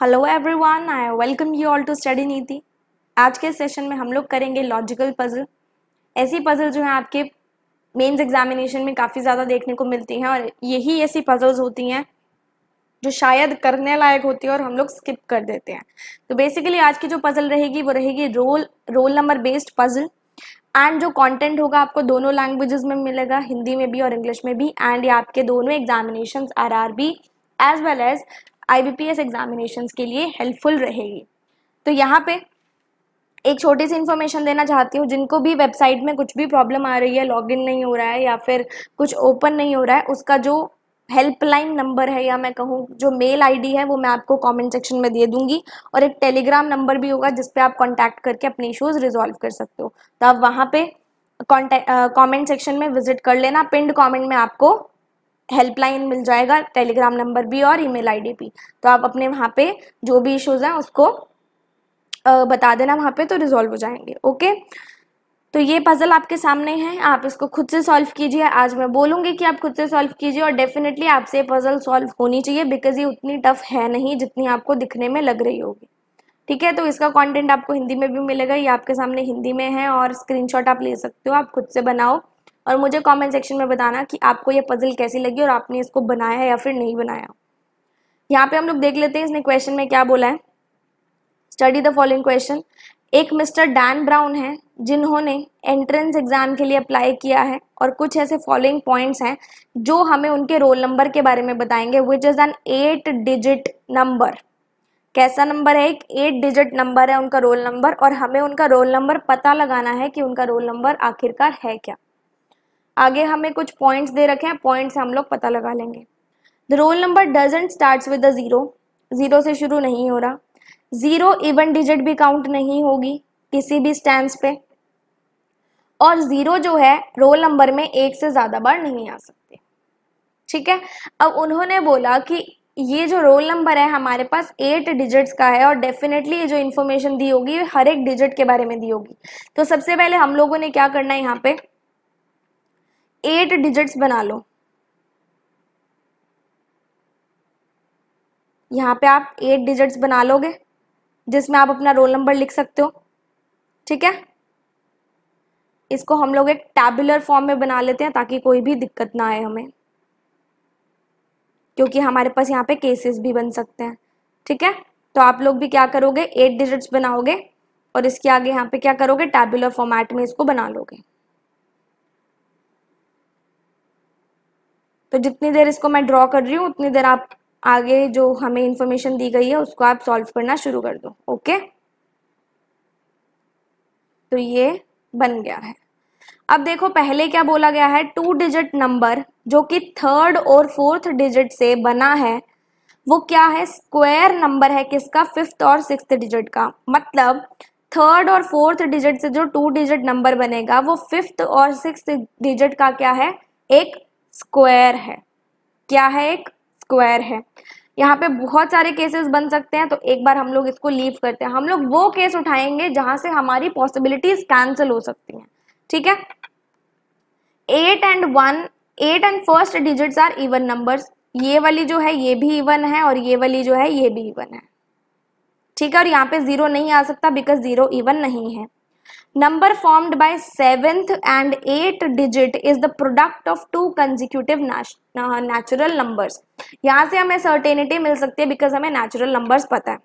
Hello everyone I welcome you all to study Niti आज के session में हम लोग करेंगे लॉजिकल पजल ऐसी पजल जो है आपके मेंस एग्जामिनेशन में काफ़ी ज़्यादा देखने को मिलती हैं और यही ऐसी पजल्स होती हैं जो शायद करने लायक होती है और हम लोग स्किप कर देते हैं तो बेसिकली आज की जो पजल रहेगी वो रहेगी roll roll number based puzzle and जो कंटेंट होगा आपको दोनों लैंग्वेजेस में मिलेगा हिंदी में भी और इंग्लिश में भी एंड ये आपके दोनों examination R R B as well as IBPS examinations के लिए हेल्पफुल रहेगी तो यहाँ पे एक छोटी सी इन्फॉर्मेशन देना चाहती हूँ जिनको भी वेबसाइट में कुछ भी प्रॉब्लम आ रही है लॉगिन नहीं हो रहा है या फिर कुछ ओपन नहीं हो रहा है उसका जो हेल्पलाइन नंबर है या मैं कहूँ जो मेल आईडी है वो मैं आपको कमेंट सेक्शन में दे दूंगी और एक टेलीग्राम नंबर भी होगा जिसपे आप कॉन्टैक्ट करके अपने इशूज़ रिजॉल्व कर सकते हो तो आप वहाँ पे कॉमेंट सेक्शन में विजिट कर लेना पिंड कॉमेंट में आपको हेल्पलाइन मिल जाएगा टेलीग्राम नंबर भी और ईमेल आईडी भी तो आप अपने वहाँ पे जो भी इश्यूज़ हैं उसको बता देना वहाँ पे तो रिजॉल्व हो जाएंगे ओके तो ये पज़ल आपके सामने है आप इसको खुद से सॉल्व कीजिए आज मैं बोलूँगी कि आप खुद से सॉल्व कीजिए और डेफिनेटली आपसे पज़ल सॉल्व होनी चाहिए बिकॉज ये उतनी टफ है नहीं जितनी आपको दिखने में लग रही होगी ठीक है तो इसका कंटेंट आपको हिंदी में भी मिलेगा ये आपके सामने हिंदी में है और स्क्रीनशॉट आप ले सकते हो आप खुद से बनाओ और मुझे कमेंट सेक्शन में बताना कि आपको ये पजल कैसी लगी और आपने इसको बनाया या फिर नहीं बनाया यहाँ पे हम लोग देख लेते हैं इसने क्वेश्चन में क्या बोला है स्टडी द फॉलोइंग क्वेश्चन एक मिस्टर डैन ब्राउन है जिन्होंने एंट्रेंस एग्ज़ाम के लिए अप्लाई किया है और कुछ ऐसे फॉलोइंग पॉइंट्स हैं जो हमें उनके रोल नंबर के बारे में बताएंगे which is an eight digit number कैसा नंबर है एक एट डिजिट नंबर है उनका रोल नंबर और हमें उनका रोल नंबर पता लगाना है कि उनका रोल नंबर आखिरकार है क्या आगे हमें कुछ पॉइंट्स दे रखे हैं पॉइंट्स हम लोग पता लगा लेंगे the roll number doesn't start with the zero zero से शुरू नहीं हो रहा ज़ीरो इवन डिजिट भी काउंट नहीं होगी किसी भी स्टैंड पे और ज़ीरो जो है रोल नंबर में एक से ज़्यादा बार नहीं आ सकते ठीक है अब उन्होंने बोला कि ये जो रोल नंबर है हमारे पास एट डिजिट्स का है और डेफिनेटली ये जो इन्फॉर्मेशन दी होगी हर एक डिजिट के बारे में दी होगी तो सबसे पहले हम लोगों ने क्या करना है यहाँ पे एट डिजिट्स बना लो यहाँ पे आप एट डिजिट्स बना लोगे जिसमें आप अपना रोल नंबर लिख सकते हो ठीक है इसको हम लोग एक टैबुलर फॉर्म में बना लेते हैं ताकि कोई भी दिक्कत ना आए हमें क्योंकि हमारे पास यहाँ पे केसेस भी बन सकते हैं ठीक है तो आप लोग भी क्या करोगे एट डिजिट्स बनाओगे और इसके आगे यहाँ पे क्या करोगे टैबुलर फॉर्मेट में इसको बना लोगे तो जितनी देर इसको मैं ड्रॉ कर रही हूँ उतनी देर आप आगे जो हमें इन्फॉर्मेशन दी गई है उसको आप सॉल्व करना शुरू कर दो ओके तो ये बन गया है अब देखो पहले क्या बोला गया है टू डिजिट नंबर जो कि थर्ड और फोर्थ डिजिट से बना है वो क्या है स्क्वायर नंबर है किसका फिफ्थ और सिक्स डिजिट का मतलब थर्ड और फोर्थ डिजिट से जो टू डिजिट नंबर बनेगा वो फिफ्थ और सिक्स डिजिट का क्या है एक स्क्वायर है क्या है एक स्क्वायर है यहाँ पे बहुत सारे केसेस बन सकते हैं तो एक बार हम लोग इसको लीव करते हैं हम लोग वो केस उठाएंगे जहां से हमारी पॉसिबिलिटीज कैंसिल हो सकती हैं ठीक है eight and one eight and first digits are even numbers ये वाली जो है ये भी इवन है और ये वाली जो है ये भी इवन है ठीक है और यहाँ पे जीरो नहीं आ सकता बिकॉज जीरो इवन नहीं है number formed by seventh and eighth digit is the product of two consecutive natural numbers यहाँ से हमें सर्टेनिटी मिल सकती है बिकॉज हमें नेचुरल नंबर्स पता है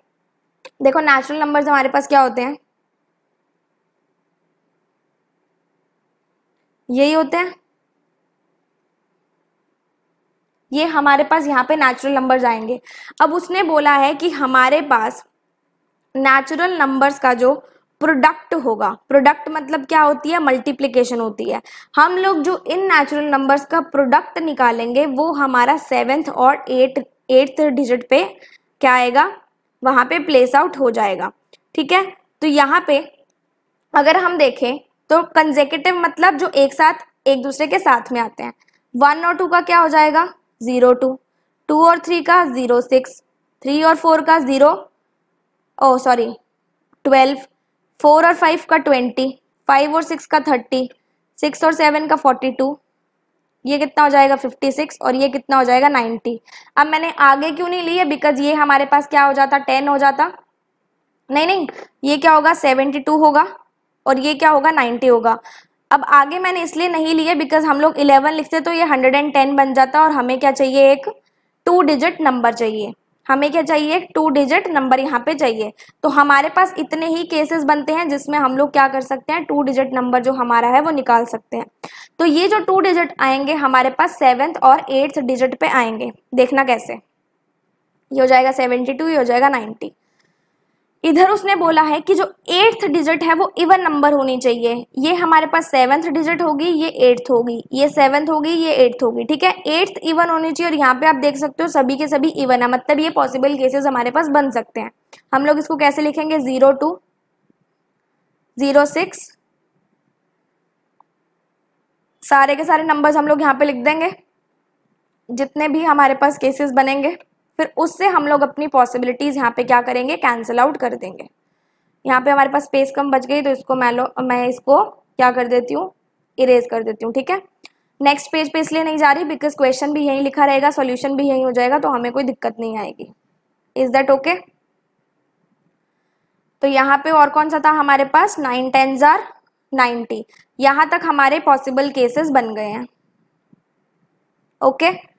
देखो नेचुरल नंबर्स हमारे पास क्या होते हैं यही होते हैं ये हमारे पास यहाँ पे नेचुरल नंबर्स आएंगे अब उसने बोला है कि हमारे पास नेचुरल नंबर्स का जो प्रोडक्ट होगा प्रोडक्ट मतलब क्या होती है मल्टीप्लीकेशन होती है हम लोग जो इन नेचुरल नंबर्स का प्रोडक्ट निकालेंगे वो हमारा सेवेंथ और एट एट्थ डिजिट पे क्या आएगा वहाँ पे प्लेस आउट हो जाएगा ठीक है तो यहाँ पे अगर हम देखें तो कंजेकेटिव मतलब जो एक साथ एक दूसरे के साथ में आते हैं वन और टू का क्या हो जाएगा ज़ीरो टू टू और थ्री का ज़ीरो सिक्स थ्री और फोर का zero oh sorry twelve four और फाइव का ट्वेंटी फाइव और सिक्स का थर्टी सिक्स और सेवन का फोर्टी टू ये कितना हो जाएगा फिफ्टी सिक्स और ये कितना हो जाएगा नाइन्टी अब मैंने आगे क्यों नहीं लिया बिकॉज ये हमारे पास क्या हो जाता टेन हो जाता नहीं नहीं ये क्या होगा सेवेंटी टू होगा और ये क्या होगा नाइन्टी होगा अब आगे मैंने इसलिए नहीं लिया बिकॉज हम लोग इलेवन लिखते तो ये हंड्रेड एंड टेन बन जाता और हमें क्या चाहिए एक टू डिजिट नंबर चाहिए हमें क्या चाहिए टू डिजिट नंबर यहाँ पे चाहिए तो हमारे पास इतने ही केसेस बनते हैं जिसमें हम लोग क्या कर सकते हैं टू डिजिट नंबर जो हमारा है वो निकाल सकते हैं तो ये जो टू डिजिट आएंगे हमारे पास सेवन्थ और एट्थ डिजिट पे आएंगे देखना कैसे ये हो जाएगा सेवेंटी टू ये हो जाएगा नाइन्टी इधर उसने बोला है कि जो एट्थ डिजिट है वो इवन नंबर होनी चाहिए ये हमारे पास सेवन्थ डिजिट होगी ये एट्थ होगी ये सेवन्थ होगी ये एट्थ होगी ठीक है एट्थ इवन होनी चाहिए और यहाँ पे आप देख सकते हो सभी के सभी इवन है मतलब ये पॉसिबल केसेस हमारे पास बन सकते हैं हम लोग इसको कैसे लिखेंगे ज़ीरो टू ज़ीरो सिक्स सारे के सारे नंबर्स हम लोग यहाँ पे लिख देंगे जितने भी हमारे पास केसेस बनेंगे फिर उससे हम लोग अपनी पॉसिबिलिटीज़ यहाँ पे क्या करेंगे कैंसिल आउट कर देंगे यहाँ पे हमारे पास स्पेस कम बच गई तो इसको मैं लो मैं इसको क्या कर देती हूँ इरेज कर देती हूँ ठीक है नेक्स्ट पेज पे इसलिए नहीं जा रही बिकॉज क्वेश्चन भी यहीं लिखा रहेगा सॉल्यूशन भी यहीं हो जाएगा तो हमें कोई दिक्कत नहीं आएगी इज़ दैट ओके तो यहाँ पे और कौन सा था हमारे पास नाइन टेन जार नाइन्टी यहाँ तक हमारे पॉसिबल केसेस बन गए हैं ओके okay?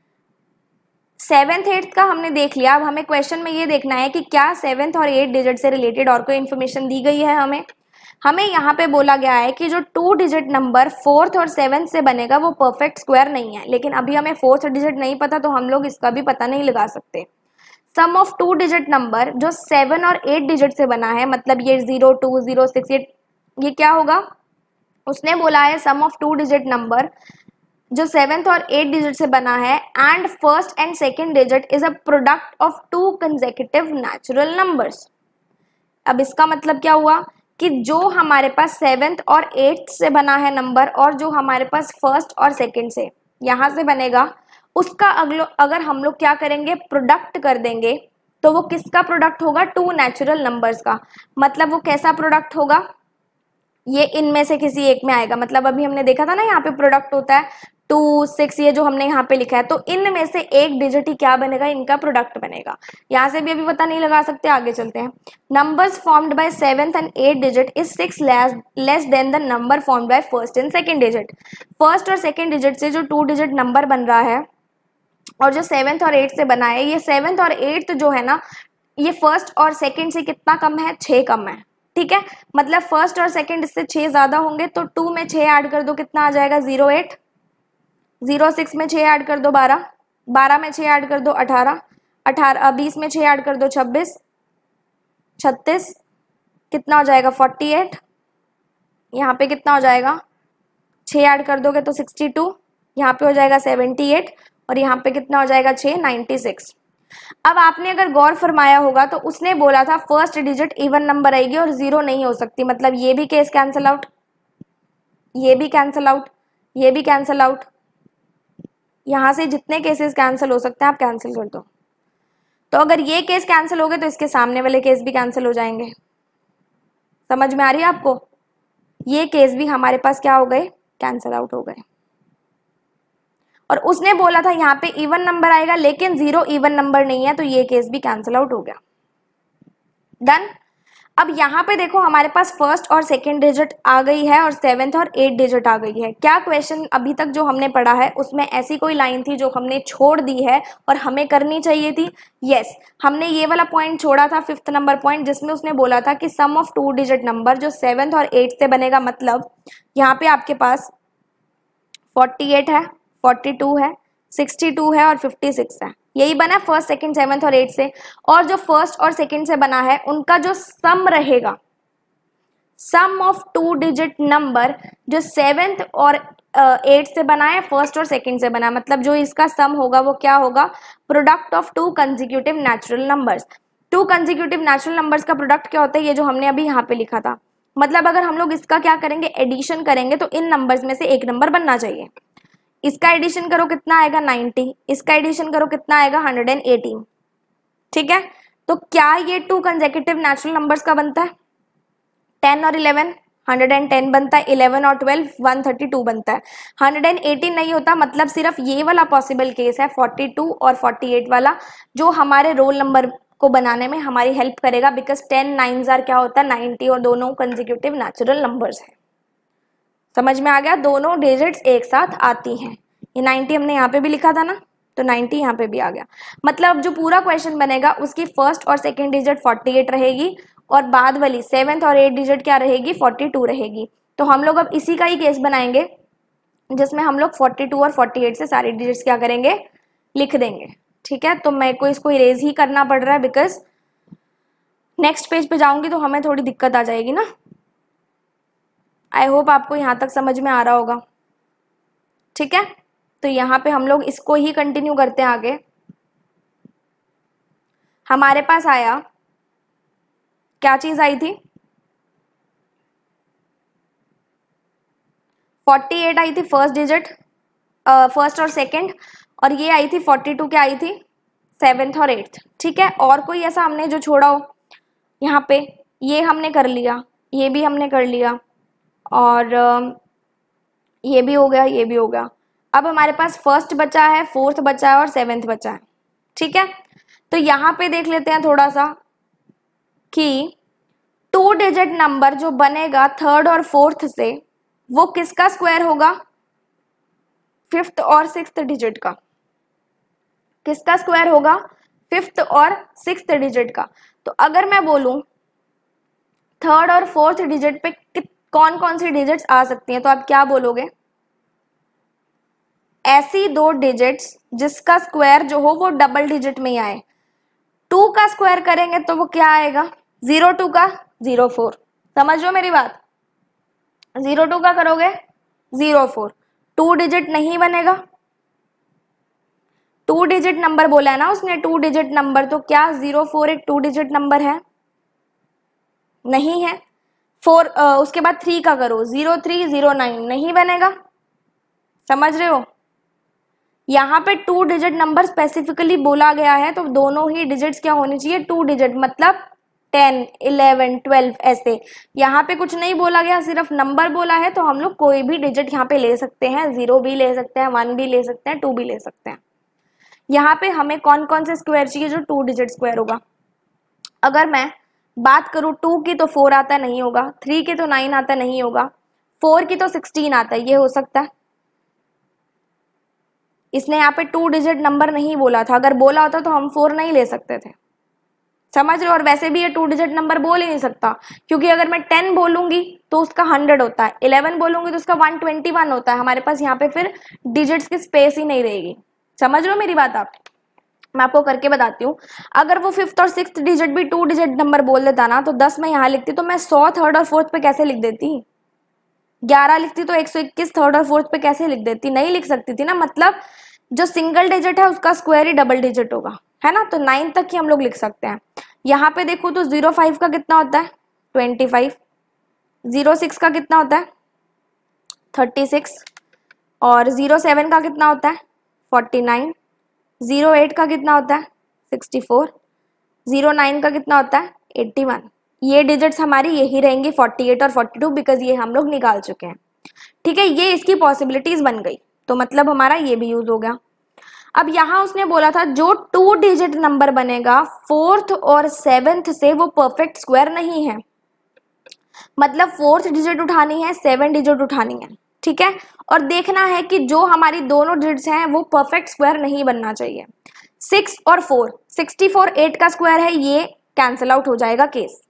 सेवेंथ एट्थ का हमने देख लिया अब हमें क्वेश्चन में ये देखना है कि क्या सेवेंथ और एट डिजिट से रिलेटेड और कोई इन्फॉर्मेशन दी गई है हमें हमें यहाँ पे बोला गया है कि जो टू डिजिट नंबर फोर्थ और सेवेंथ से बनेगा वो परफेक्ट स्क्वायर नहीं है लेकिन अभी हमें फोर्थ डिजिट नहीं पता तो हम लोग इसका भी पता नहीं लगा सकते sum of two digit number जो सेवन और एट डिजिट से बना है मतलब ये जीरो टू जीरो सिक्स ये क्या होगा उसने बोला है sum of two digit number जो सेवेंथ और एट डिजिट से बना है and first and second digit is a product of two consecutive natural numbers अब इसका मतलब क्या हुआ कि जो हमारे पास सेवेंथ और एट्थ से बना है नंबर और जो हमारे पास फर्स्ट और सेकेंड से यहाँ से बनेगा उसका अगलो अगर हम लोग क्या करेंगे प्रोडक्ट कर देंगे तो वो किसका प्रोडक्ट होगा टू नेचुरल नंबर्स का मतलब वो कैसा प्रोडक्ट होगा ये इनमें से किसी एक में आएगा मतलब अभी हमने देखा था ना यहाँ पे प्रोडक्ट होता है टू सिक्स ये जो हमने यहाँ पे लिखा है तो इनमें से एक डिजिट ही क्या बनेगा इनका प्रोडक्ट बनेगा यहाँ से भी अभी पता नहीं लगा सकते आगे चलते हैं numbers formed by seventh and eight digit is six less than the number formed by first and second digit first और सेकेंड डिजिट से जो टू डिजिट नंबर बन रहा है और जो सेवेंथ और एट्थ से बना है ये सेवेंथ और एट्थ जो है ना ये फर्स्ट और सेकेंड से कितना कम है छः कम है ठीक है मतलब फर्स्ट और सेकेंड इससे छः ज़्यादा होंगे तो टू में छः ऐड कर दो कितना आ जाएगा ज़ीरो एट जीरो सिक्स में छः ऐड कर दो बारह बारह में छः ऐड कर दो अठारह अठारह बीस में छः ऐड कर दो छब्बीस छत्तीस कितना हो जाएगा फोर्टी एट यहाँ पे कितना हो जाएगा छः ऐड कर दोगे तो सिक्सटी टू यहाँ पर हो जाएगा सेवेंटी एट और यहाँ पे कितना हो जाएगा छः नाइन्टी सिक्स अब आपने अगर गौर फरमाया होगा तो उसने बोला था फर्स्ट डिजिट इवन नंबर आएगी और ज़ीरो नहीं हो सकती मतलब ये भी केस कैंसिल आउट ये भी कैंसिल आउट ये भी कैंसिल आउट यहाँ से जितने केसेस कैंसिल हो सकते हैं आप कैंसिल कर दो तो अगर ये केस कैंसिल हो गए तो इसके सामने वाले केस भी कैंसिल हो जाएंगे समझ में आ रही है आपको ये केस भी हमारे पास क्या हो गए कैंसिल आउट हो गए और उसने बोला था यहाँ पे इवन नंबर आएगा लेकिन जीरो इवन नंबर नहीं है तो ये केस भी कैंसिल आउट हो गया डन अब यहाँ पे देखो हमारे पास फर्स्ट और सेकेंड डिजिट आ गई है और सेवेंथ और एट डिजिट आ गई है क्या क्वेश्चन अभी तक जो हमने पढ़ा है उसमें ऐसी कोई लाइन थी जो हमने छोड़ दी है और हमें करनी चाहिए थी यस yes, हमने ये वाला पॉइंट छोड़ा था फिफ्थ नंबर पॉइंट जिसमें उसने बोला था कि sum of two digit number जो सेवेंथ और एट से बनेगा मतलब यहाँ पे आपके पास फोर्टी एट है फोर्टी टू है 62 है और 56 है यही बना है फर्स्ट सेकंड सेवन्थ और एट से और जो फर्स्ट और सेकंड से बना है उनका जो सम रहेगा sum of two digit number जो सेवेंथ और एट uh, से बना है फर्स्ट और सेकंड से बना मतलब जो इसका सम होगा वो क्या होगा product of two consecutive natural numbers two consecutive natural numbers का प्रोडक्ट क्या होता है ये जो हमने अभी यहाँ पे लिखा था मतलब अगर हम लोग इसका क्या करेंगे एडिशन करेंगे तो इन नंबर्स में से एक नंबर बनना चाहिए इसका एडिशन करो कितना आएगा 90 इसका एडिशन करो कितना आएगा 118 ठीक है तो क्या ये टू कंजेकेटिव नेचुरल नंबर्स का बनता है 10 और 11 110 बनता है 11 और 12 132 बनता है 118 नहीं होता मतलब सिर्फ ये वाला पॉसिबल केस है 42 और 48 वाला जो हमारे रोल नंबर को बनाने में हमारी हेल्प करेगा बिकॉज टेन नाइन्स आर क्या होता है नाइन्टी और दोनों कंजिक्यूटिव नेचुरल नंबर्स हैं समझ में आ गया दोनों डिजिट्स एक साथ आती हैं ये 90 हमने यहाँ पे भी लिखा था ना तो 90 यहाँ पे भी आ गया मतलब जो पूरा क्वेश्चन बनेगा उसकी फर्स्ट और सेकेंड डिजिट एट रहेगी और बाद वाली सेवेंथ और एट डिजिट क्या रहेगी टू रहेगी तो हम लोग अब इसी का ही केस बनाएंगे जिसमें हम लोग 42 और 48 से सारे डिजिट्स क्या करेंगे लिख देंगे ठीक है तो मेरे को इसको इरेज ही करना पड़ रहा है बिकॉज नेक्स्ट पेज पे जाऊंगी तो हमें थोड़ी दिक्कत आ जाएगी ना आई होप आपको यहाँ तक समझ में आ रहा होगा ठीक है तो यहाँ पे हम लोग इसको ही कंटिन्यू करते हैं आगे हमारे पास आया क्या चीज आई थी 48 आई थी फर्स्ट डिजिट फर्स्ट और सेकंड और ये आई थी 42 क्या आई थी सेवेंथ और एट्थ ठीक है और कोई ऐसा हमने जो छोड़ा हो यहाँ पे ये हमने कर लिया ये भी हमने कर लिया और ये भी हो गया ये भी हो गया अब हमारे पास फर्स्ट बचा है फोर्थ बचा है और सेवेंथ बचा है ठीक है तो यहाँ पे देख लेते हैं थोड़ा सा कि टू डिजिट नंबर जो बनेगा थर्ड और फोर्थ से वो किसका स्क्वायर होगा फिफ्थ और सिक्स डिजिट का किसका स्क्वायर होगा फिफ्थ और सिक्स डिजिट का तो अगर मैं बोलूं थर्ड और फोर्थ डिजिट पे कित कौन कौन सी डिजिट्स आ सकती हैं तो आप क्या बोलोगे ऐसी दो डिजिट्स जिसका स्क्वायर जो हो वो डबल डिजिट में ही आए टू का स्क्वायर करेंगे तो वो क्या आएगा जीरो टू का जीरो फोर समझ लो मेरी बात जीरो टू का करोगे जीरो फोर टू डिजिट नहीं बनेगा टू डिजिट नंबर बोला है ना उसने टू डिजिट नंबर तो क्या जीरो फोर एक टू डिजिट नंबर है नहीं है फोर उसके बाद थ्री का करो जीरो थ्री जीरो नाइन नहीं बनेगा समझ रहे हो यहाँ पे टू डिजिट नंबर स्पेसिफिकली बोला गया है तो दोनों ही डिजिट्स क्या होने चाहिए टू डिजिट मतलब टेन इलेवन ट्वेल्व ऐसे यहाँ पे कुछ नहीं बोला गया सिर्फ नंबर बोला है तो हम लोग कोई भी डिजिट यहाँ पे ले सकते हैं जीरो भी ले सकते हैं वन भी ले सकते हैं टू भी ले सकते हैं यहाँ पे हमें कौन कौन से स्क्वायर चाहिए जो टू डिजिट स्क्वायर होगा अगर मैं बात करूँ टू की तो फोर आता नहीं होगा थ्री की तो नाइन आता नहीं होगा फोर की तो सिक्सटीन आता है ये हो सकता है इसने यहाँ पे टू डिजिट नंबर नहीं बोला था अगर बोला होता तो हम फोर नहीं ले सकते थे समझ रहे हो और वैसे भी ये टू डिजिट नंबर बोल ही नहीं सकता क्योंकि अगर मैं टेन बोलूंगी तो उसका हंड्रेड होता है इलेवन बोलूंगी तो उसका वन ट्वेंटी वन होता है हमारे पास यहाँ पे फिर डिजिट्स की स्पेस ही नहीं रहेगी समझ रहे हो मेरी बात आप मैं आपको करके बताती हूँ अगर वो फिफ्थ और सिक्स डिजिट भी टू डिजिट नंबर बोल देता ना तो दस मैं यहाँ लिखती तो मैं सौ थर्ड और फोर्थ पे कैसे लिख देती ग्यारह लिखती तो एक सौ इक्कीस थर्ड और फोर्थ पे कैसे लिख देती नहीं लिख सकती थी ना मतलब जो सिंगल डिजिट है उसका स्क्वायर ही डबल डिजिट होगा है ना तो नाइन तक ही हम लोग लिख सकते हैं यहाँ पे देखो तो जीरो फाइव का कितना होता है ट्वेंटी फाइव जीरो सिक्स का कितना होता है थर्टी सिक्स और जीरो सेवन का कितना होता है फोर्टी नाइन जीरो एट का कितना होता है सिक्सटी फोर जीरो नाइन का कितना होता है एट्टी वन ये डिजिट्स हमारी यही रहेंगे फोर्टी एट और फोर्टी टू बिकॉज ये हम लोग निकाल चुके हैं ठीक है ये इसकी पॉसिबिलिटीज बन गई तो मतलब हमारा ये भी यूज हो गया अब यहाँ उसने बोला था जो टू डिजिट नंबर बनेगा फोर्थ और सेवेंथ से वो परफेक्ट स्क्वायर नहीं है मतलब फोर्थ डिजिट उठानी है सेवन डिजिट उठानी है ठीक है और देखना है कि जो हमारी दोनों डिजिट्स हैं वो परफेक्ट स्क्वायर नहीं बनना चाहिए सिक्स और फोर सिक्सटी फोर एट का स्क्वायर है ये कैंसिल आउट हो जाएगा केस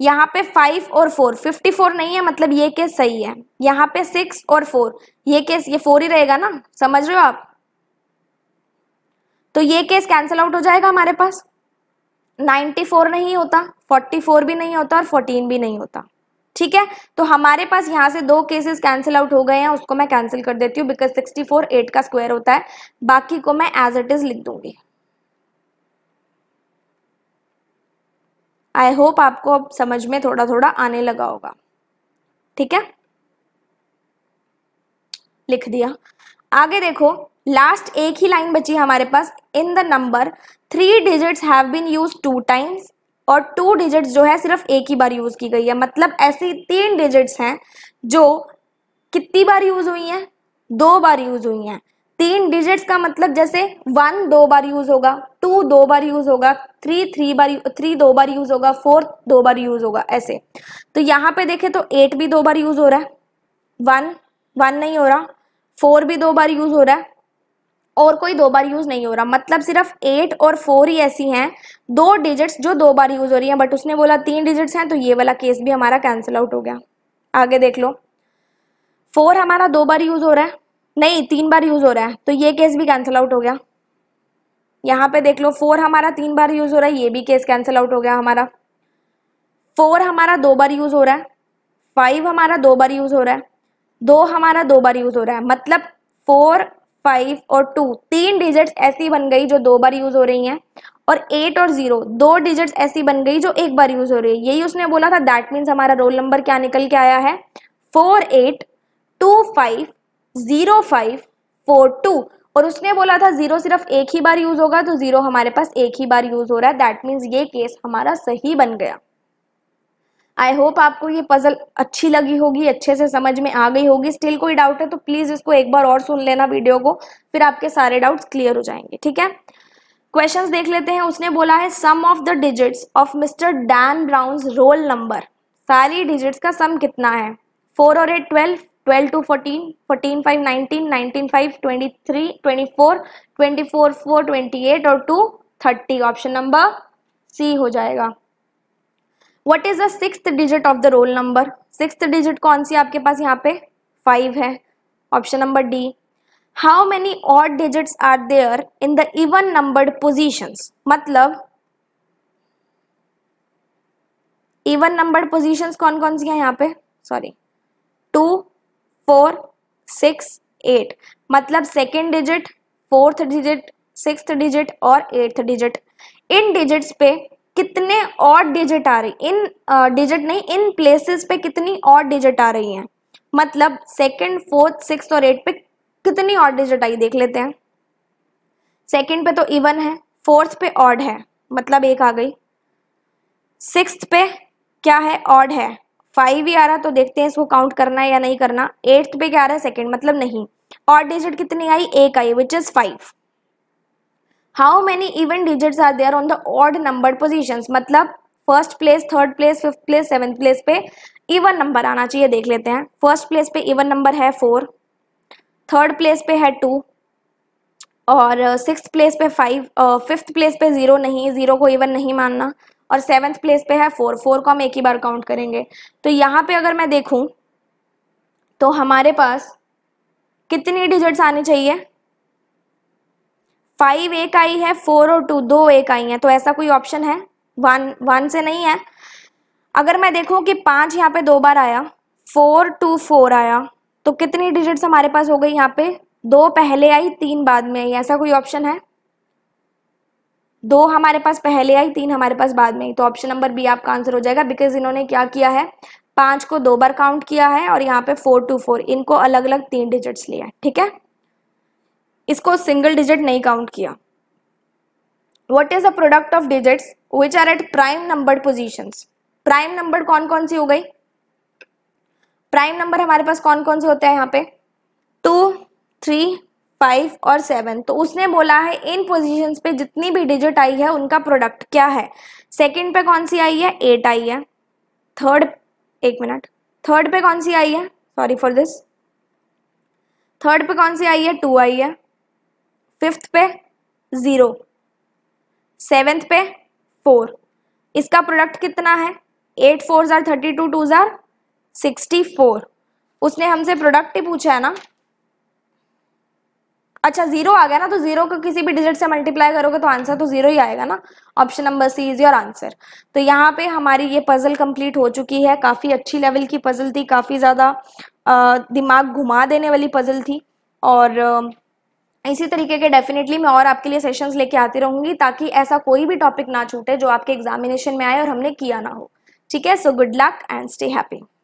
यहाँ पे फाइव और फोर फिफ्टी फोर नहीं है मतलब ये केस सही है यहाँ पे सिक्स और फोर ये केस ये फोर ही रहेगा ना समझ रहे हो आप तो ये केस कैंसिल आउट हो जाएगा हमारे पास नाइन्टी फोर नहीं होता फोर्टी फोर भी नहीं होता और फोर्टीन भी नहीं होता ठीक है तो हमारे पास यहाँ से दो केसेस कैंसिल आउट हो गए हैं उसको मैं कैंसिल कर देती हूँ बिकॉज सिक्सटी फोर एट का स्क्वायर होता है बाकी को मैं एज इट इज लिख दूंगी आई होप आपको अब समझ में थोड़ा थोड़ा आने लगा होगा ठीक है लिख दिया आगे देखो लास्ट एक ही लाइन बची हमारे पास in the number three digits have been use two times और टू डिजिट्स जो है सिर्फ एक ही बार यूज़ की गई है मतलब ऐसी तीन डिजिट्स हैं जो कितनी बार यूज़ हुई हैं दो बार यूज़ हुई हैं तीन डिजिट्स का मतलब जैसे वन दो बार यूज़ होगा टू दो बार यूज़ होगा थ्री थ्री बार थ्री दो बार यूज़ होगा फोर दो बार यूज़ होगा ऐसे तो यहाँ पे देखें तो एट भी दो बार यूज़ हो रहा है वन वन नहीं हो रहा फोर भी दो बार यूज़ हो रहा है और कोई दो बार यूज़ नहीं हो रहा मतलब सिर्फ एट और फोर ही ऐसी हैं दो डिजिट्स जो दो बार यूज़ हो रही हैं बट उसने बोला तीन डिजिट्स हैं तो ये वाला केस भी हमारा कैंसिल आउट हो गया आगे देख लो फोर हमारा दो बार यूज़ हो रहा है नहीं तीन बार यूज़ हो रहा है तो ये केस भी कैंसिल आउट हो गया यहाँ पे देख लो फोर हमारा तीन बार यूज़ हो रहा है ये भी केस कैंसिल आउट हो गया हमारा फोर हमारा दो बार यूज़ हो रहा है फाइव हमारा दो बार यूज़ हो रहा है दो हमारा दो बार यूज़ हो रहा है मतलब फोर फाइव और टू तीन डिजिट्स ऐसी बन गई जो दो बार यूज हो रही हैं और एट और जीरो दो डिजिट्स ऐसी बन गई जो एक बार यूज हो रही है यही उसने बोला था दैट मीन्स हमारा रोल नंबर क्या निकल के आया है four eight two five zero five four two और उसने बोला था जीरो सिर्फ एक ही बार यूज होगा तो जीरो हमारे पास एक ही बार यूज हो रहा है दैट मीन्स ये केस हमारा सही बन गया आई होप आपको ये पजल अच्छी लगी होगी अच्छे से समझ में आ गई होगी स्टिल कोई डाउट है तो प्लीज़ इसको एक बार और सुन लेना वीडियो को फिर आपके सारे डाउट्स क्लियर हो जाएंगे ठीक है क्वेश्चंस देख लेते हैं उसने बोला है sum of the digits of mister Dan Brown's roll number सारी डिजिट्स का सम कितना है फोर और eight twelve twelve two fourteen fourteen five nineteen nineteen five twenty three twenty four twenty four four twenty eight और two thirty option number C हो जाएगा what is the sixth digit of the roll number six digit कौन सी आपके पास यहाँ पे five है option number D how many odd digits are there in the even numbered positions मतलब इवन नंबर्ड पोजिशंस कौन कौन सी हैं यहाँ पे sorry two four six eight मतलब second digit fourth digit six digit और एट्थ डिजिट इन डिजिट्स पे कितने और डिजिट आ रही इन डिजिट नहीं इन प्लेसेस पे कितनी और डिजिट आ रही हैं मतलब सेकंड फोर्थ सिक्स और एट पे कितनी और डिजिट आई देख लेते हैं सेकंड पे तो इवन है फोर्थ पे ऑड है मतलब एक आ गई सिक्स पे क्या है ऑड है फाइव ही आ रहा तो देखते हैं इसको काउंट करना है या नहीं करना एट्थ पे क्या आ रहा है सेकेंड मतलब नहीं और डिजिट कितनी आई एक आई which is five how many even digits are there on the odd number position मतलब first place third place fifth place seventh place पे इवन नंबर आना चाहिए देख लेते हैं फर्स्ट प्लेस पे इवन नंबर है फोर थर्ड प्लेस पे है टू और सिक्स uh, प्लेस पे फाइव फिफ्थ प्लेस पे ज़ीरो नहीं ज़ीरो को इवन नहीं मानना और सेवन्थ प्लेस पे है फोर फोर को हम एक ही बार काउंट करेंगे तो यहाँ पे अगर मैं देखूँ तो हमारे पास कितनी डिजिट्स आनी चाहिए फाइव एक आई है फोर और टू दो एक आई है तो ऐसा कोई ऑप्शन है वन वन से नहीं है अगर मैं देखूं कि पाँच यहाँ पे दो बार आया फोर टू फोर आया तो कितनी डिजिट्स हमारे पास हो गई यहाँ पे दो पहले आई तीन बाद में आई ऐसा कोई ऑप्शन है दो हमारे पास पहले आई तीन हमारे पास बाद में आई तो ऑप्शन नंबर बी आपका आंसर हो जाएगा बिकॉज इन्होंने क्या किया है पाँच को दो बार काउंट किया है और यहाँ पे फोर टू फोर इनको अलग अलग तीन डिजिट्स लिया है ठीक है इसको सिंगल डिजिट नहीं काउंट किया what is the product of digits which are at prime number position prime number कौन कौन सी हो गई प्राइम नंबर हमारे पास कौन कौन से होते हैं यहाँ पे टू थ्री फाइव और सेवन तो उसने बोला है इन पोजिशन पे जितनी भी डिजिट आई है उनका प्रोडक्ट क्या है सेकेंड पे कौन सी आई है एट आई है थर्ड एक मिनट थर्ड पे कौन सी आई है सॉरी फॉर दिस थर्ड पे कौन सी आई है टू आई है फिफ्थ पे ज़ीरो सेवेंथ पे फोर इसका प्रोडक्ट कितना है eight four are thirty two two are sixty four उसने हमसे प्रोडक्ट ही पूछा है ना अच्छा जीरो आ गया ना तो जीरो को किसी भी डिजिट से मल्टीप्लाई करोगे तो आंसर तो जीरो ही आएगा ना option number C is your answer तो यहाँ पे हमारी ये पजल कंप्लीट हो चुकी है काफ़ी अच्छी लेवल की पजल थी काफ़ी ज़्यादा दिमाग घुमा देने वाली पजल थी और इसी तरीके के डेफिनेटली मैं और आपके लिए सेशंस लेके आती रहूंगी ताकि ऐसा कोई भी टॉपिक ना छूटे जो आपके एग्जामिनेशन में आए और हमने किया ना हो ठीक है so good luck and stay happy